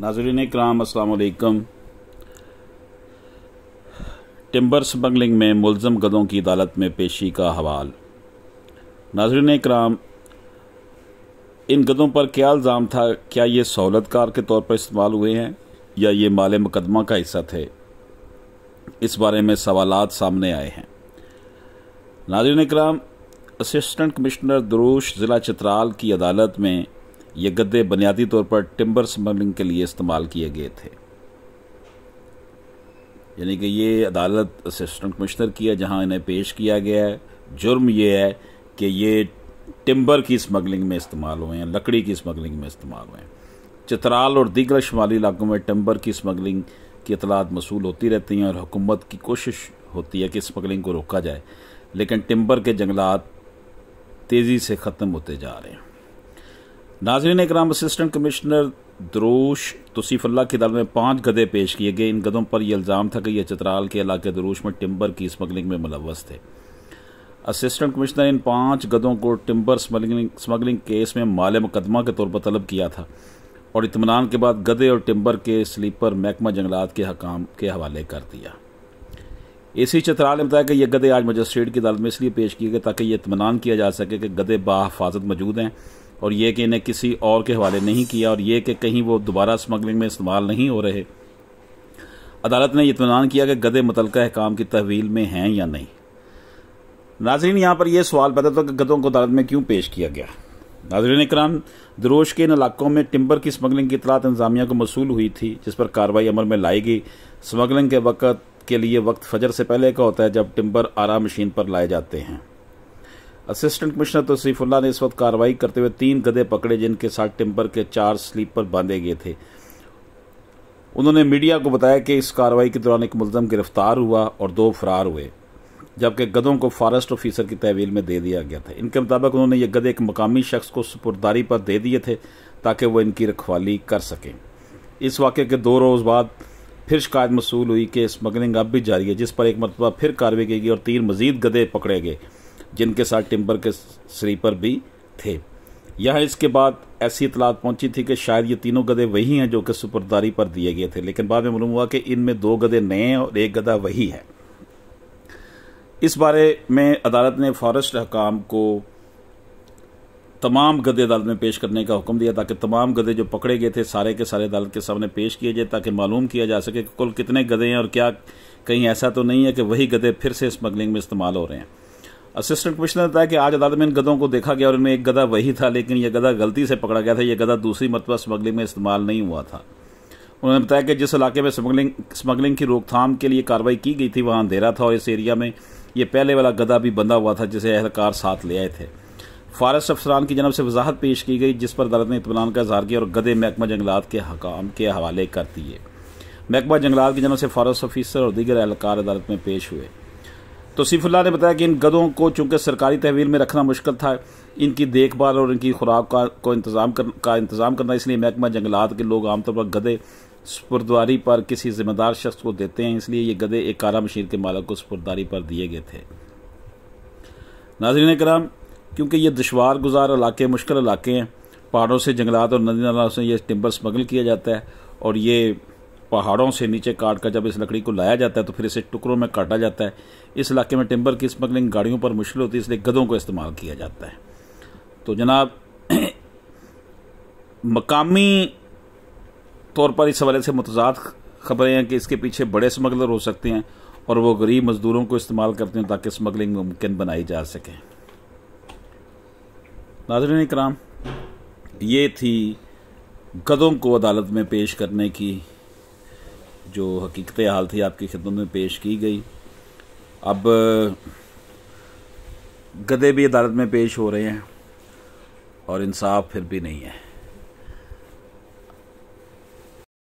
नाजरीन कराम असलकम टिम्बर स्मगलिंग में मुलम गदों की अदालत में पेशी का हवाल नाजरीन कराम इन गदों पर क्या इल्ज़ाम था क्या ये सहूलत कार के तौर पर इस्तेमाल हुए हैं या ये माल मुकदमा का हिस्सा थे इस बारे में सवाल सामने आए हैं नाजरीन कराम असिस्टेंट कमिश्नर दरूश ज़िला चित्राल की अदालत में ये गद्दे बुनियादी तौर पर टिम्बर स्मगलिंग के लिए इस्तेमाल किए गए थे यानी कि ये अदालत असिस्टेंट कमिश्नर की है जहाँ इन्हें पेश किया गया है जुर्म ये है कि ये टिम्बर की स्मगलिंग में इस्तेमाल हुए हैं लकड़ी की स्मगलिंग में इस्तेमाल हुए हैं चित्राल और दीगर शुमाली इलाकों में टिम्बर की स्मगलिंग की इतलात मसूल होती रहती हैं और हुकूमत की कोशिश होती है कि स्मगलिंग को रोका जाए लेकिन टिम्बर के जंगलात तेज़ी से ख़त्म होते जा रहे हैं नाजरीन कराम असिस्टेंट कमिश्नर दरूश तोसीफुल्ला की अदालत में पांच गधे पेश किए गए इन गधों पर यह इल्ज़ाम था कि यह चतराल के इलाके दरूश में टिम्बर की स्मगलिंग में मुलवस थे असिस्टेंट कमिश्नर इन पांच गधों को टिम्बर स्मगलिंग स्मगलिंग केस में माले मुकदमा के तौर पर तलब किया था और इतमान के बाद गधे और टिम्बर के स्लीपर महकमा जंगलात के हकाम के हवाले कर दिया इसी चतराल ने बताया कि यह गधे आज मजिस्ट्रेट की अदालत में इसलिए पेश किए गए ताकि यह इतमान किया जा सके कि गधे बाहफाजत मौजूद हैं और ये कि इन्हें किसी और के हवाले नहीं किया और ये कि कहीं वो दोबारा स्मगलिंग में इस्तेमाल नहीं हो रहे अदालत ने इतमान किया कि गदे मुतलक अहकाम की तहवील में हैं या नहीं नाजरीन यहाँ पर यह सवाल पैदा था तो कि गदों को अदालत में क्यों पेश किया गया नाजरीन कराम दरोश के इन इलाकों में टिम्बर की स्मगलिंग की इतलात इंतजामिया को मसूल हुई थी जिस पर कार्रवाई अमल में लाई गई स्मगलिंग के वक्त के लिए वक्त फजर से पहले का होता है जब टिम्बर आरा मशीन पर लाए जाते हैं असिस्टेंट कमिश्नर तोसीफुल्ला ने इस वक्त कार्रवाई करते हुए तीन गधे पकड़े जिनके साथ टिम्बर के चार स्लीपर बांधे गए थे उन्होंने मीडिया को बताया कि इस कार्रवाई के दौरान एक मुलजम गिरफ्तार हुआ और दो फरार हुए जबकि गधों को फॉरेस्ट ऑफिसर की तहवील में दे दिया गया था इनके मुताबिक उन्होंने ये गधे एक मकामी शख्स को सुपुरदारी पर दे दिए थे ताकि वह इनकी रखवाली कर सकें इस वाक्य के दो रोज़ बाद फिर शिकायत मसूल हुई कि स्मगलिंग अब भी जारी है जिस पर एक मरतबा फिर कार्रवाई की गई और तीन मजीद गधे पकड़े गए जिनके साथ टिम्बर के स्लीपर भी थे यह इसके बाद ऐसी इतलात पहुंची थी कि शायद ये तीनों गधे वही हैं जो कि सुपरदारी पर दिए गए थे लेकिन बाद में मालूम हुआ कि इनमें दो गधे नए हैं और एक गधा वही है इस बारे में अदालत ने फॉरेस्ट हकाम को तमाम गधे अदालत में पेश करने का हुक्म दिया ताकि तमाम गधे जो पकड़े गए थे सारे के सारे अदालत के सामने पेश किए जाए ताकि मालूम किया जा सके कि कुल कितने गधे हैं और क्या कहीं ऐसा तो नहीं है कि वही गधे फिर से स्मगलिंग में इस्तेमाल हो रहे हैं असिस्टेंट कमिश्नर बताया कि आज अदालत में इन गधों को देखा गया और इनमें एक गधा वही था लेकिन यह गधा गलती से पकड़ा गया था यह गधा दूसरी मतबा स्मगलिंग में इस्तेमाल नहीं हुआ था उन्होंने बताया कि जिस इलाके में स्मगलिंग स्मगलिंग की रोकथाम के लिए कार्रवाई की गई थी वहां अंधेरा था और इस एरिया में ये पहले वाला गधा भी बंधा हुआ था जिसे एहलकार साथ ले आए थे फारस अफसरान की जनब से वजाहत पेश की गई जिस पर अदालत ने इतमान का इजहार किया और गधे महकमा जंगलात के हकाम के हवाले कर दिए महकमा जंगलात की जनब से फारस अफीसर और दीगर एहलकार अदालत में पेश हुए तो सीफुल्ला ने बताया कि इन गधों को चूंकि सरकारी तहवील में रखना मुश्किल था इनकी देखभाल और इनकी खुराक का को इंतज़ाम कर का इंतज़ाम करना इसलिए महकमा जंगलात के लोग आमतौर पर गधे सुपुरदारी पर किसी जिम्मेदार शख्स को देते हैं इसलिए ये गधे एक कारा मशीर के मालक को सुपुरदारी पर दिए गए थे नाजरीन कराम क्योंकि ये दुशवार गुजार इलाके मुश्किल इलाके हैं पहाड़ों से जंगलात और नदी नालों से ये टिम्बर स्मगल किया जाता है और ये पहाड़ों से नीचे काट कर जब इस लकड़ी को लाया जाता है तो फिर इसे टुकड़ों में काटा जाता है इस इलाके में टिम्बर की स्मगलिंग गाड़ियों पर मुश्किल होती है इसलिए गधों को इस्तेमाल किया जाता है तो जनाब मकामी तौर पर इस हवाले से मतजाद खबरें हैं कि इसके पीछे बड़े स्मगलर हो सकते हैं और वो गरीब मजदूरों को इस्तेमाल करते हैं ताकि स्मगलिंग मुमकिन बनाई जा सके नाजरन कराम ये थी गदों को अदालत में पेश करने की जो हकीकत हाल थी आपकी खिदमत में पेश की गई अब गधे भी अदालत में पेश हो रहे हैं और इंसाफ फिर भी नहीं है